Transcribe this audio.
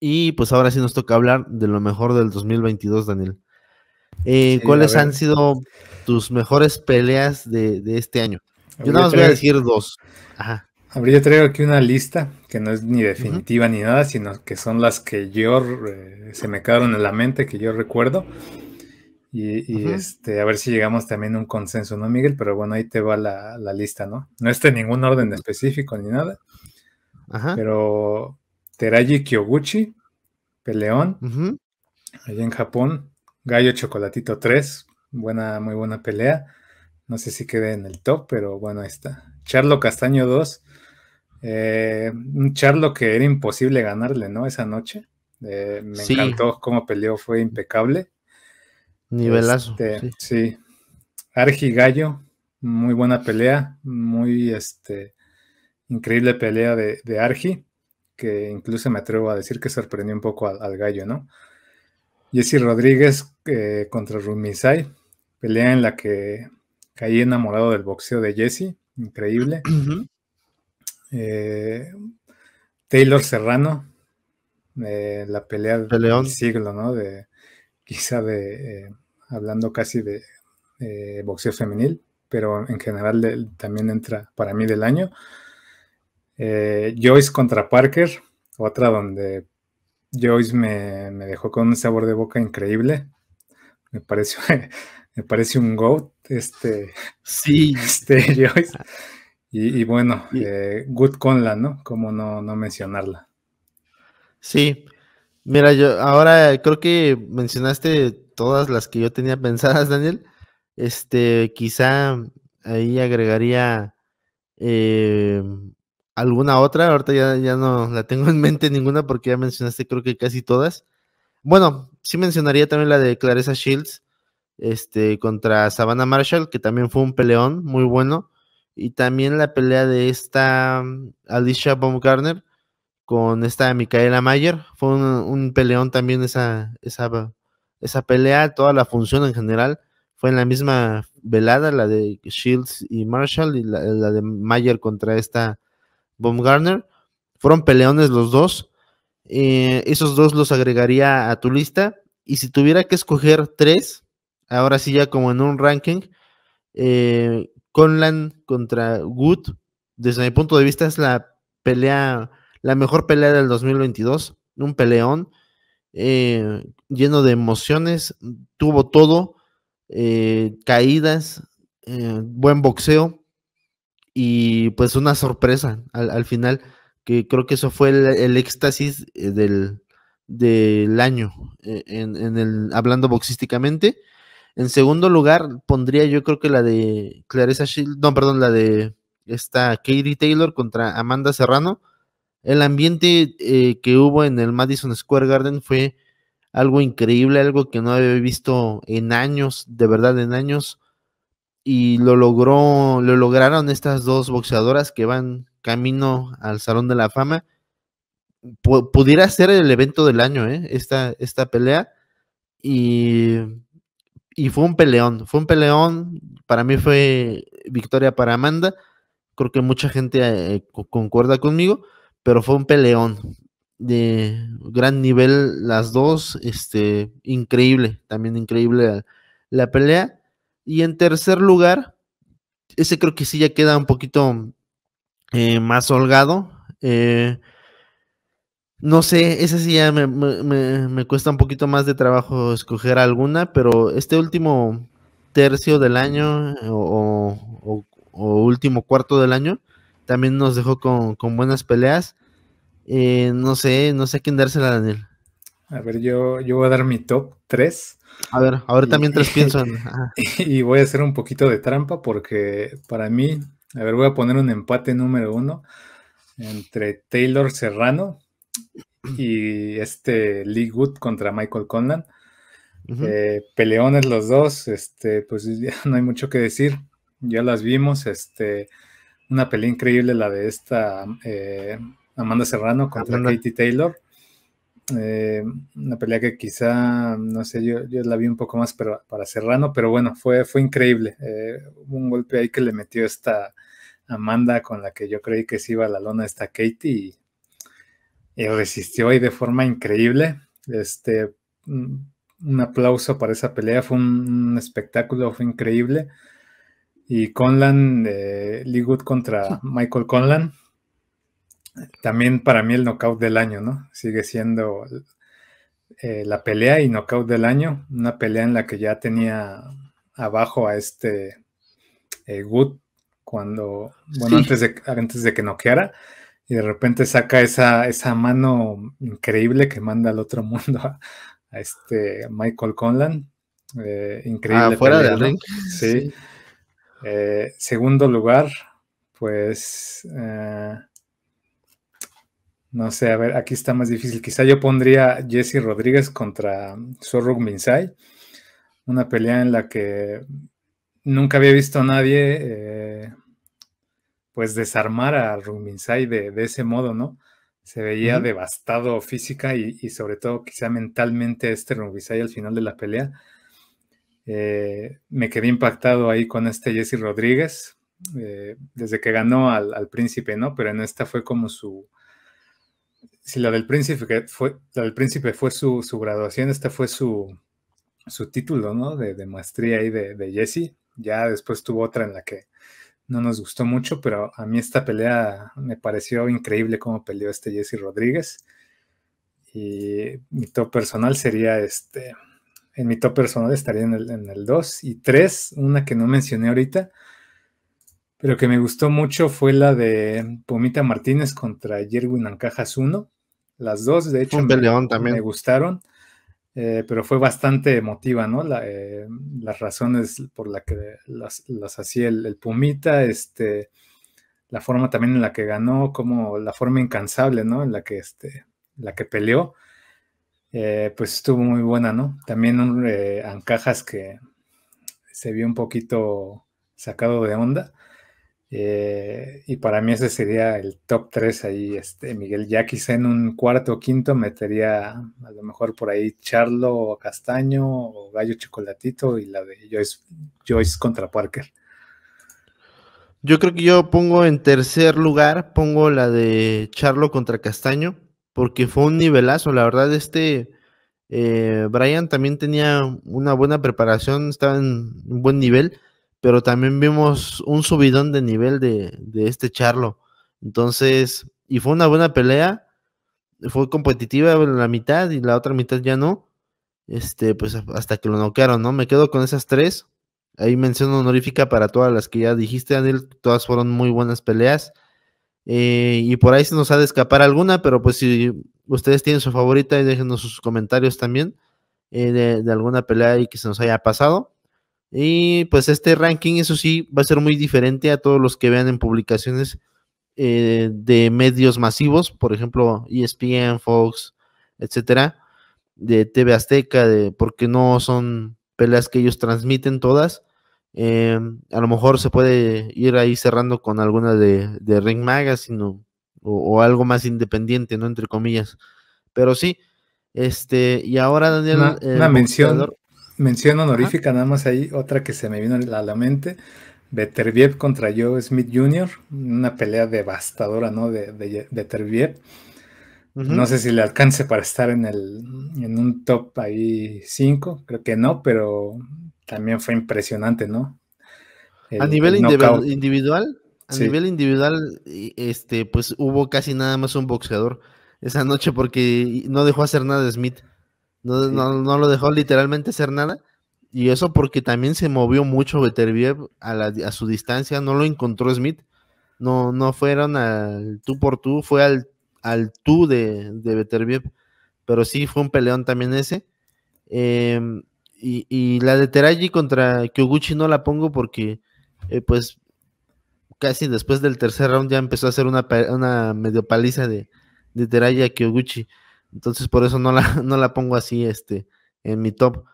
Y pues ahora sí nos toca hablar de lo mejor del 2022, Daniel. Eh, ¿Cuáles han sido tus mejores peleas de, este año? Yo nada más voy a decir dos. Ajá. yo traigo aquí una lista que no es ni definitiva ni nada, sino que son las que yo eh, se me quedaron en la mente, que yo recuerdo. Y, este, a ver si llegamos también a un consenso, ¿no, Miguel? Pero bueno, ahí te va la, la lista, ¿no? No está en ningún orden específico ni nada. Ajá. Pero Teraji Kyoguchi, peleón, ahí en Japón, Gallo Chocolatito 3, buena, muy buena pelea. No sé si quede en el top, pero bueno, ahí está. Charlo Castaño 2, eh, un Charlo que era imposible ganarle, ¿no? Esa noche. Eh, me encantó cómo peleó, fue impecable. Nivelazo. Este, sí. sí. Argi Gallo, muy buena pelea, muy este, increíble pelea de, de Argi que incluso me atrevo a decir que sorprendió un poco al, gallo, ¿no? Jesse Rodríguez eh, contra contra Rumisai, pelea en la que caí enamorado del boxeo de Jesse, increíble. Eh, Taylor Serrano, eh, la pelea del siglo, ¿no? De, quizá de, hablando casi de boxeo femenil, pero en general también entra para mí del año. Eh, Joyce contra Parker, otra donde Joyce me, dejó con un sabor de boca increíble. Me parece, me parece un GOAT, este, sí. Este Joyce. Ah. Y, bueno, eh, Good Conlan, ¿no? Como no, no mencionarla. Sí, mira, yo ahora creo que mencionaste todas las que yo tenía pensadas, Daniel. Este, quizá ahí agregaría eh, alguna otra, ahorita ya, ya no la tengo en mente ninguna porque ya mencionaste creo que casi todas. Bueno, sí mencionaría también la de Clarissa Shields este, contra Savannah Marshall, que también fue un peleón muy bueno. Y también la pelea de esta mm, Alicia Baumgartner con esta Micaela Mayer. Fue un, peleón también esa, esa, esa pelea, toda la función en general. Fue en la misma velada, la de Shields y Marshall, y la de Mayer contra esta Baumgartner. Fueron peleones los dos. Eh, esos dos los agregaría a tu lista. Y si tuviera que escoger tres, ahora sí ya como en un ranking, eh, Conlan contra Wood, desde mi punto de vista es la pelea, la mejor pelea del 2022, un peleón eh, lleno de emociones, tuvo todo, caídas, buen boxeo, y pues una sorpresa al, al, final, que creo que eso fue el, éxtasis eh, del, del año eh, en, el, hablando boxísticamente. En segundo lugar, pondría yo creo que la de Clarissa Shield, no, perdón, la de esta Katie Taylor contra Amanda Serrano. El ambiente eh, que hubo en el Madison Square Garden fue algo increíble, algo que no había visto en años, de verdad en años y lo logró, lo lograron estas dos boxeadoras que van camino al Salón de la Fama. pudiera ser el evento del año, ¿eh? esta, pelea. Y, fue un peleón, fue un peleón. Para mí fue victoria para Amanda. Creo que mucha gente eh, concuerda conmigo, pero fue un peleón de gran nivel las dos. Este, increíble, también increíble la pelea y en tercer lugar, ese creo que sí ya queda un poquito eh, más holgado. Eh, no sé, ese sí ya me, cuesta un poquito más de trabajo escoger alguna, pero este último tercio del año eh, o, último cuarto del año también nos dejó con, buenas peleas. no sé, no sé a quién dársela, Daniel. A ver, yo, yo voy a dar mi top 3. A ver, ahorita mientras piensan. Y voy a hacer un poquito de trampa porque para mí, a ver, voy a poner un empate número uno entre Taylor Serrano y este Lee Wood contra Michael Conlan. Eh, peleones los dos, este, pues ya no hay mucho que decir, ya las vimos, este, una pelea increíble la de esta eh, Amanda Serrano contra Katie Taylor. Eh, una pelea que quizá, no sé, yo, yo la vi un poco más para, Serrano, pero bueno, fue, fue increíble. Eh, un golpe ahí que le metió esta Amanda con la que yo creí que se iba a la lona esta Katie y, resistió ahí de forma increíble. Este, un aplauso para esa pelea, fue un, espectáculo, fue increíble. Y Conlan, eh, Lee contra Michael Conlan, también para mí el knockout del año, ¿no? Sigue siendo eh, la pelea y knockout del año, una pelea en la que ya tenía abajo a este eh, Good cuando, bueno, antes, de, antes de que noqueara, y de repente saca esa, mano increíble que manda al otro mundo a, este Michael Conlan. Eh, increíble. Ah, fuera del ring. Sí. sí. Eh, segundo lugar, pues... No sé, a ver, aquí está más difícil. Quizá yo pondría Jesse Rodríguez contra su Minsai. Una pelea en la que nunca había visto a nadie eh, pues desarmar a Ruminsai de, de ese modo, ¿no? Se veía devastado física y, sobre todo quizá mentalmente este Ruminsai al final de la pelea. Eh, me quedé impactado ahí con este Jesse Rodríguez, eh, desde que ganó al, príncipe, ¿no? Pero en esta fue como su, si la del príncipe fue, la del príncipe fue su, graduación, Este fue su, su título, ¿no? De, maestría ahí de, Jesse. Ya después tuvo otra en la que no nos gustó mucho, pero a mí esta pelea me pareció increíble cómo peleó este Jesse Rodríguez. Y mi top personal sería este. En mi top personal estaría en el, 2 y 3, una que no mencioné ahorita, pero que me gustó mucho fue la de Pomita Martínez contra Jerwin Ancajas 1. Las dos, de hecho, me, gustaron, eh, pero fue bastante emotiva, ¿no? Eh, las razones por las que las, las hacía el, Pumita, este, la forma también en la que ganó, como la forma incansable, ¿no? En la que, este, la que peleó, eh, pues estuvo muy buena, ¿no? También un, Ancajas que se vio un poquito sacado de onda eh, y para mí ese sería el top 3 ahí, este, Miguel. Ya quizá en un cuarto o quinto metería a lo mejor por ahí Charlo o Castaño o Gallo Chocolatito y la de Joyce, contra Parker. Yo creo que yo pongo en tercer lugar, pongo la de Charlo contra Castaño, porque fue un nivelazo. La verdad, este eh, Brian también tenía una buena preparación, estaba en un buen nivel pero también vimos un subidón de nivel de, este Charlo. Entonces, y fue una buena pelea, fue competitiva la mitad y la otra mitad ya no. Este, pues hasta que lo noquearon, ¿no? Me quedo con esas tres. Ahí mención honorífica para todas las que ya dijiste, Daniel. Todas fueron muy buenas peleas. Eh, y por ahí se nos ha de escapar alguna, pero pues si ustedes tienen su favorita, déjenos sus comentarios también eh, de, de, alguna pelea y que se nos haya pasado. Y pues este ranking, eso sí, va a ser muy diferente a todos los que vean en publicaciones eh, de medios masivos, por ejemplo, ESPN, Fox, etcétera, de TV Azteca, de, porque no son peleas que ellos transmiten todas. Eh, a lo mejor se puede ir ahí cerrando con alguna de, de Ring Magazine o, algo más independiente, ¿no? Entre comillas. Pero sí, este, y ahora Daniel. una mención mención honorífica, nada más ahí, otra que se me vino a la mente. Beterbiev contra Joe Smith Jr., una pelea devastadora, ¿no? De, de, de No sé si le alcance para estar en, el, en un top ahí 5, creo que no, pero también fue impresionante, ¿no? a nivel individual, a nivel individual, este, pues hubo casi nada más un boxeador esa noche porque no dejó hacer nada de Smith. No, no, lo dejó literalmente hacer nada. Y eso porque también se movió mucho Beterbiev a, a su distancia, no lo encontró Smith. No, no fueron al tú por tú, fue al, al tú de, de Pero sí fue un peleón también ese. Em, y, la de Teragi contra Kyoguchi no la pongo porque, eh, pues, casi después del tercer round ya empezó a hacer una, una medio paliza de, de a Kyoguchi. Entonces por eso no la, no la pongo así este, en mi top.